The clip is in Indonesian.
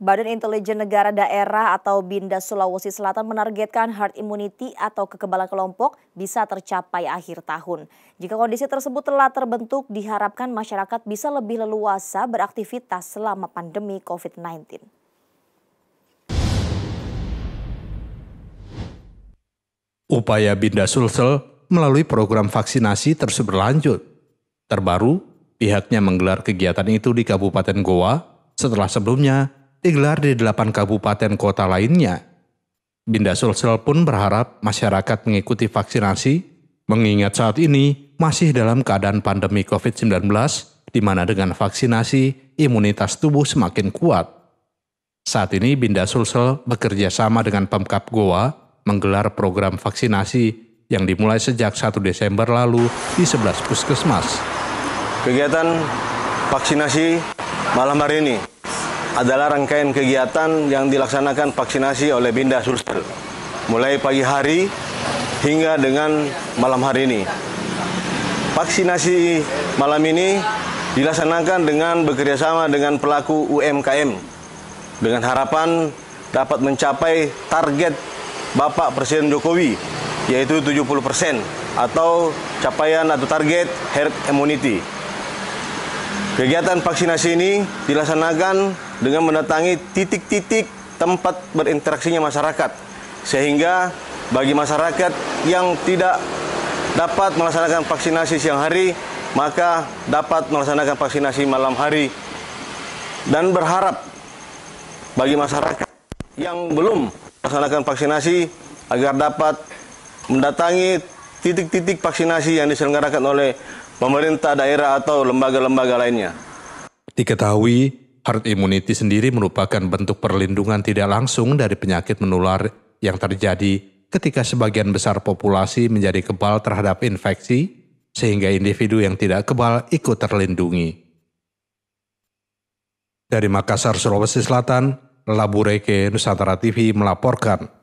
Badan Intelijen Negara Daerah atau BINDA Sulawesi Selatan menargetkan herd immunity atau kekebalan kelompok bisa tercapai akhir tahun. Jika kondisi tersebut telah terbentuk, diharapkan masyarakat bisa lebih leluasa beraktivitas selama pandemi COVID-19. Upaya Binda Sulsel melalui program vaksinasi terus berlanjut. Terbaru, pihaknya menggelar kegiatan itu di Kabupaten Goa setelah sebelumnya digelar di delapan kabupaten kota lainnya. Binda Sulsel pun berharap masyarakat mengikuti vaksinasi, mengingat saat ini masih dalam keadaan pandemi COVID-19, di mana dengan vaksinasi imunitas tubuh semakin kuat. Saat ini Binda Sulsel bekerja sama dengan Pemkap Goa menggelar program vaksinasi yang dimulai sejak 1 Desember lalu di 11 puskesmas. Kegiatan vaksinasi malam hari ini adalah rangkaian kegiatan yang dilaksanakan vaksinasi oleh Binda Sulsel mulai pagi hari hingga dengan malam hari ini. Vaksinasi malam ini dilaksanakan dengan bekerjasama dengan pelaku UMKM dengan harapan dapat mencapai target Bapak Presiden Jokowi yaitu 70% atau capaian atau target herd immunity. Kegiatan vaksinasi ini dilaksanakan dengan mendatangi titik-titik tempat berinteraksinya masyarakat sehingga bagi masyarakat yang tidak dapat melaksanakan vaksinasi siang hari maka dapat melaksanakan vaksinasi malam hari dan berharap bagi masyarakat yang belum melaksanakan vaksinasi agar dapat mendatangi titik-titik vaksinasi yang diselenggarakan oleh pemerintah daerah atau lembaga-lembaga lainnya. Diketahui, Herd immunity sendiri merupakan bentuk perlindungan tidak langsung dari penyakit menular yang terjadi ketika sebagian besar populasi menjadi kebal terhadap infeksi, sehingga individu yang tidak kebal ikut terlindungi. Dari Makassar, Sulawesi Selatan, Labureke, Nusantara TV melaporkan.